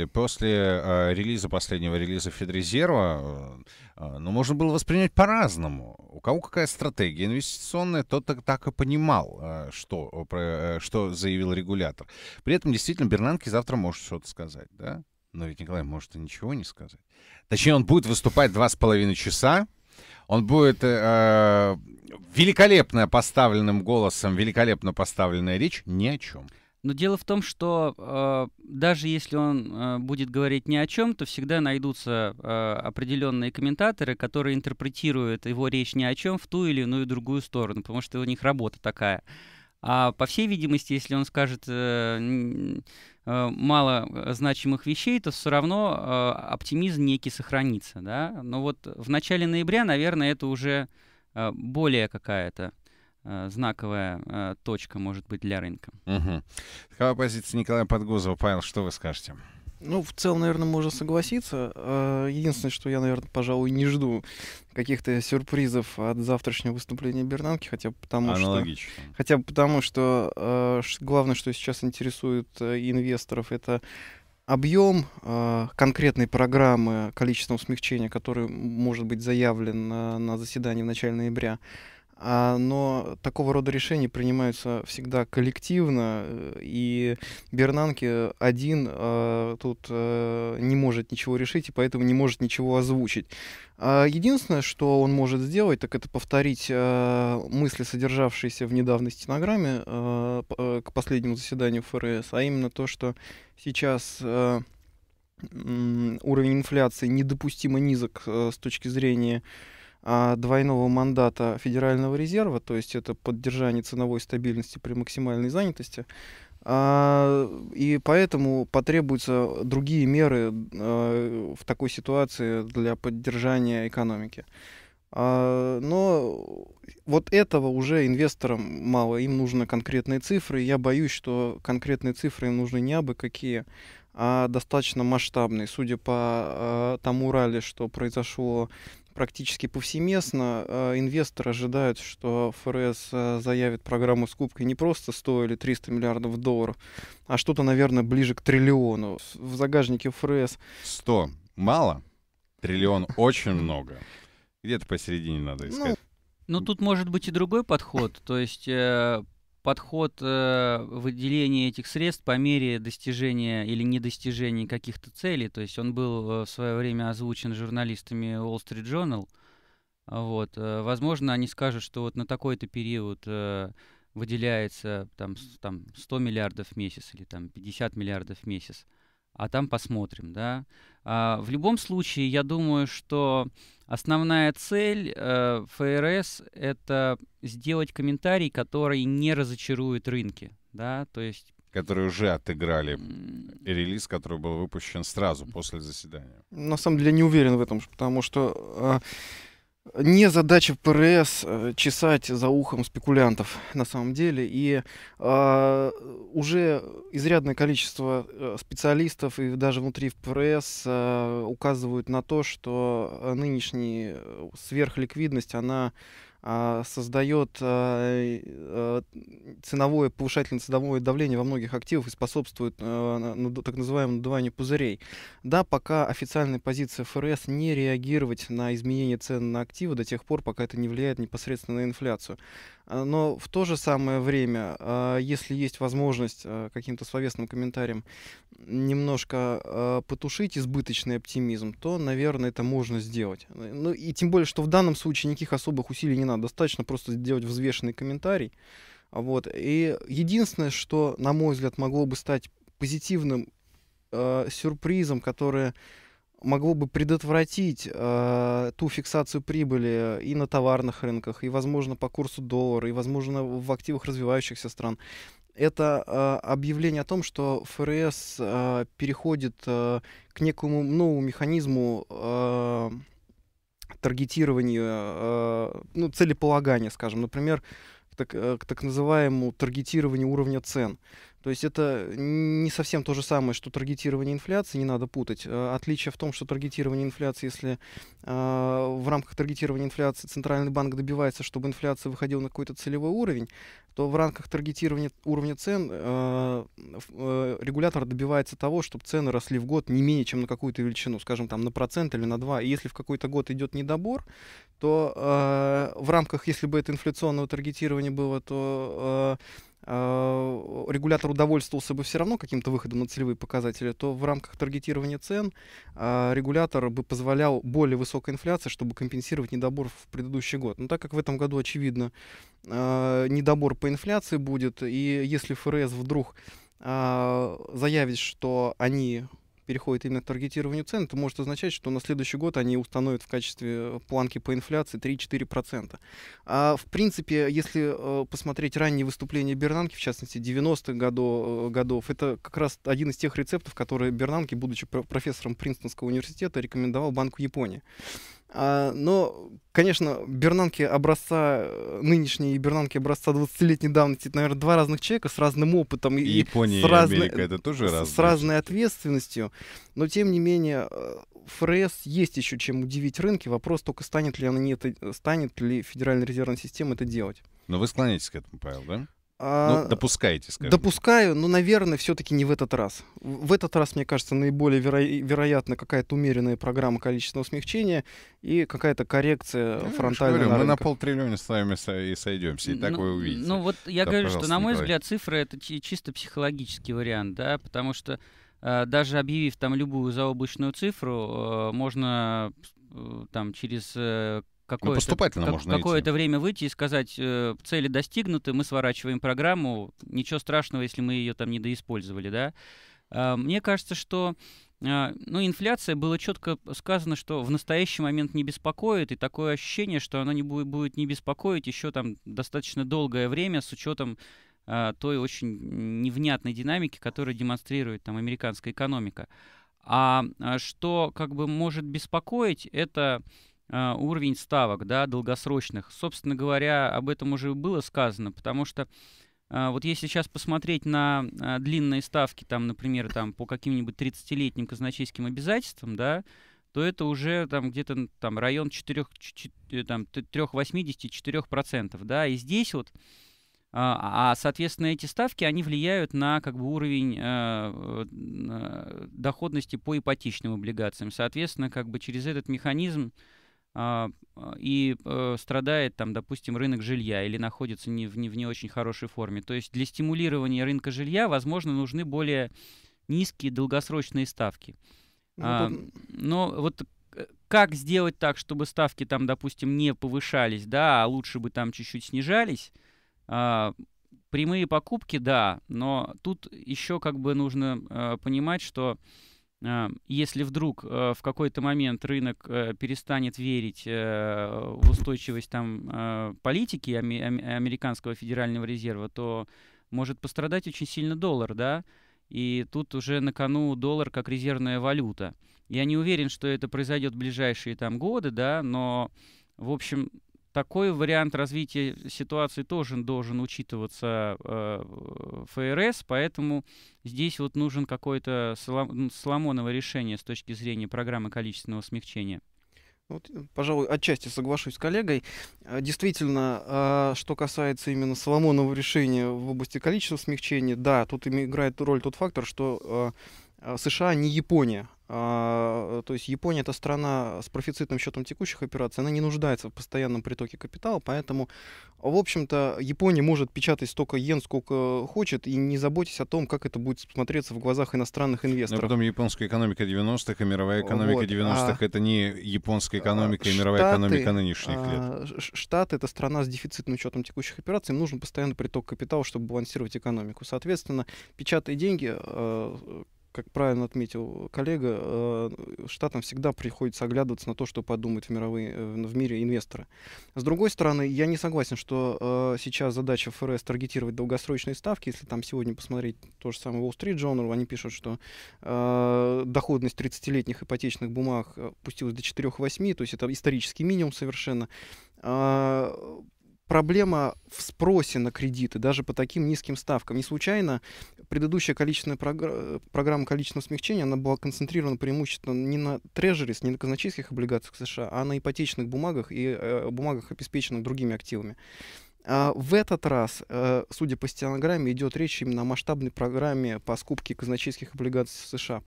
Э, после э, релиза последнего релиза Федрезерва, э, э, ну, можно было воспринять по-разному. У кого какая стратегия инвестиционная, тот так, так и понимал, э, что, э, про, э, что заявил регулятор. При этом действительно Бернанки завтра может что-то сказать, да? Но ведь Николай может и ничего не сказать. Точнее, он будет выступать два с половиной часа, он будет э, великолепно поставленным голосом, великолепно поставленная речь ни о чем. Но дело в том, что э, даже если он э, будет говорить ни о чем, то всегда найдутся э, а, определенные комментаторы, которые интерпретируют его речь ни о чем в ту или иную другую сторону, потому что у них работа такая. А по всей видимости, если он скажет э, э, мало э, значимых вещей, то все равно э, оптимизм некий сохранится. Да? Но вот в начале ноября, наверное, это уже э, более какая-то Э, знаковая э, точка может быть для рынка. Угу. Какова позиция Николая Подгузова? Павел, что вы скажете? Ну, в целом, наверное, можно согласиться. Э, единственное, что я, наверное, пожалуй, не жду каких-то сюрпризов от завтрашнего выступления Бернанки, хотя бы потому Аналогично. что... Хотя бы потому что главное, что сейчас интересует инвесторов, это объем конкретной программы количественного смягчения, который может быть заявлен на заседании в начале ноября, а, но такого рода решения принимаются всегда коллективно, э, и Бернанке один а, тут э, не может ничего решить, и поэтому не может ничего озвучить. А, единственное, что он может сделать, так это повторить э, мысли, содержавшиеся в недавней стенограмме э, э к последнему заседанию ФРС, а именно то, что сейчас э, уровень инфляции недопустимо низок э, с точки зрения а, двойного мандата Федерального резерва, то есть это поддержание ценовой стабильности при максимальной занятости, а, и поэтому потребуются другие меры а, в такой ситуации для поддержания экономики. Но вот этого уже инвесторам мало, им нужны конкретные цифры. Я боюсь, что конкретные цифры им нужны не абы какие, а достаточно масштабные. Судя по тому ралли, что произошло практически повсеместно. Э, инвесторы ожидают, что ФРС э, заявит программу скупки не просто 100 или 300 миллиардов долларов, а что-то, наверное, ближе к триллиону. В загажнике ФРС... 100 мало, триллион очень много. Где-то посередине надо ну, искать. Ну, тут может быть и другой подход. То есть э, подход э, выделения этих средств по мере достижения или недостижения каких-то целей. То есть он был э, в свое время озвучен журналистами Wall Street Journal. Вот. Э, возможно, они скажут, что вот на такой-то период э, выделяется там, там 100 миллиардов в месяц или там 50 миллиардов в месяц. Э, а там посмотрим, да. А, в любом случае, я думаю, что основная цель э, ФРС — это сделать комментарий, который не разочарует рынки, да, то есть которые уже отыграли и релиз, который был выпущен сразу после заседания. На самом деле не уверен в этом, потому что э, не задача ПРС э, чесать за ухом спекулянтов на самом деле, и э, уже изрядное количество э, специалистов и даже внутри ФПРС э, указывают на то, что э, нынешняя сверхликвидность, она а, создает э, э, ценовое, повышательное ценовое давление во многих активах и способствует э, так называемому надуванию пузырей. Да, пока официальная позиция ФРС не реагировать на изменение цен на активы до тех пор, пока это не влияет непосредственно на инфляцию. Но в то же самое время, если есть возможность каким-то словесным комментарием немножко потушить избыточный оптимизм, то, наверное, это можно сделать. Ну и тем более, что в данном случае никаких особых усилий не цена, достаточно просто сделать взвешенный комментарий. Вот. И единственное, что, на мой взгляд, могло бы стать позитивным э, сюрпризом, которое могло бы предотвратить э, ту фиксацию прибыли и на товарных рынках, и, возможно, по курсу доллара, и, возможно, в активах развивающихся стран. Это э, объявление о том, что ФРС э, переходит э, к некому новому механизму э, таргетированию, э, ну, целеполагания, скажем, например, так, э, к так называемому таргетированию уровня цен. То есть это не совсем то же самое, что таргетирование инфляции, не надо путать. А, отличие в том, что таргетирование инфляции, если а, в рамках таргетирования инфляции Центральный банк добивается, чтобы инфляция выходила на какой-то целевой уровень, то в рамках таргетирования уровня цен а, э, регулятор добивается того, чтобы цены росли в год не менее, чем на какую-то величину, скажем, там на процент или на два. И если в какой-то год идет недобор, то в рамках, если бы это инфляционного таргетирования было, то а, регулятор удовольствовался бы все равно каким-то выходом на целевые показатели, то в рамках таргетирования цен а, регулятор бы позволял более высокой инфляции, чтобы компенсировать недобор в предыдущий год. Но так как в этом году, очевидно, а, недобор по инфляции будет, и если ФРС вдруг заявить, что они переходит именно к таргетированию цен, это может означать, что на следующий год они установят в качестве планки по инфляции 3-4%. А в принципе, если э, посмотреть ранние выступления Бернанки, в частности 90-х годов, э, годов, это как раз один из тех рецептов, которые Бернанки, будучи профессором Принстонского университета, рекомендовал Банку Японии. А, но, конечно, бернанки образца, э, нынешние бернанки образца 20-летней давности, это, наверное, два разных человека с разным опытом. И, и Япония, с и разной, Америка, это тоже разные. С разной ответственностью. Но, тем не менее, э, ФРС есть еще чем удивить рынки. Вопрос только, станет ли, она не это, станет ли Федеральная резервная система это делать. Но вы склоняетесь к этому, Павел, да? Ну, а, ну, допускаете, скажем. Допускаю, но, наверное, все-таки не в этот раз. В этот раз, мне кажется, наиболее веро- вероятно какая-то умеренная программа количественного смягчения и какая-то коррекция ну, фронтальной Мы на полтриллиона с вами и сойдемся, и ну, так вы увидите. Ну вот я да, говорю, что, на мой Николай. взгляд, цифры — это чисто психологический вариант, да, потому что э, даже объявив там любую заоблачную цифру, э, можно э, там через э, какое-то, ну, поступательно как, можно какое-то время выйти и сказать, э, цели достигнуты, мы сворачиваем программу, ничего страшного, если мы ее там недоиспользовали, да. Э, мне кажется, что а, ну, инфляция было четко сказано, что в настоящий момент не беспокоит, и такое ощущение, что она не будет, будет не беспокоить еще там достаточно долгое время с учетом э, а, той очень невнятной динамики, которую демонстрирует там американская экономика. А что как бы может беспокоить, это а, уровень ставок, да, долгосрочных. Собственно говоря, об этом уже было сказано, потому что а, вот если сейчас посмотреть на а, длинные ставки, там, например, там, по каким-нибудь 30-летним казначейским обязательствам, да, то это уже там где-то там район 4, 4 э, там, 3,84%, да, и здесь вот а, соответственно, эти ставки, они влияют на как бы, уровень э, доходности по ипотечным облигациям. Соответственно, как бы через этот механизм а, а, и э, страдает там, допустим, рынок жилья или находится не в, не в не очень хорошей форме. То есть для стимулирования рынка жилья, возможно, нужны более низкие долгосрочные ставки. Ну, а, тут... Но вот как сделать так, чтобы ставки там, допустим, не повышались, да, а лучше бы там чуть-чуть снижались? А, прямые покупки, да, но тут еще как бы нужно а, понимать, что а, если вдруг э, в какой-то момент рынок э, перестанет верить э, в устойчивость там, политики американского федерального резерва, то может пострадать очень сильно доллар, да, и тут уже на кону доллар как резервная валюта. Я не уверен, что это произойдет в ближайшие там годы, да, но, в общем, такой вариант развития ситуации тоже должен учитываться э, ФРС, поэтому здесь вот нужен какое-то соломоновое ну, решение с точки зрения программы количественного смягчения. Ну вот, э, пожалуй, отчасти соглашусь с коллегой. Э, действительно, э, что касается именно Соломонова решения в области количества смягчения, да, тут играет роль тот фактор, что США не Япония, а, э, то есть Япония это страна с профицитным счетом текущих операций, она не нуждается в постоянном притоке капитала, поэтому, в общем-то, Япония может печатать столько йен, сколько хочет, и не заботьтесь о том, как это будет смотреться в глазах иностранных ну инвесторов. Но потом японская экономика 90-х и мировая экономика вот. 90-х а... это не японская а, экономика Штаты, и мировая экономика нынешних а... лет. Штаты это страна с дефицитным счетом текущих операций, им нужен постоянный приток капитала, чтобы балансировать экономику. Соответственно, печатая деньги, э, как правильно отметил коллега, э, штатам всегда приходится оглядываться на то, что подумают в, мировые, э, в мире инвесторы. С другой стороны, я не согласен, что э, сейчас задача ФРС таргетировать долгосрочные ставки. Если там сегодня посмотреть то же самое Wall Street Journal, они пишут, что доходность 30-летних ипотечных бумаг опустилась до 4,8, то есть это исторический минимум совершенно проблема в спросе на кредиты, даже по таким низким ставкам. Не случайно предыдущая количественная програ- э, программа количественного смягчения, она была концентрирована преимущественно не на трежерис, не на казначейских облигациях США, а на ипотечных бумагах и э, бумагах, обеспеченных другими активами. А в этот раз, э, судя по стенограмме, идет речь именно о масштабной программе по скупке казначейских облигаций США.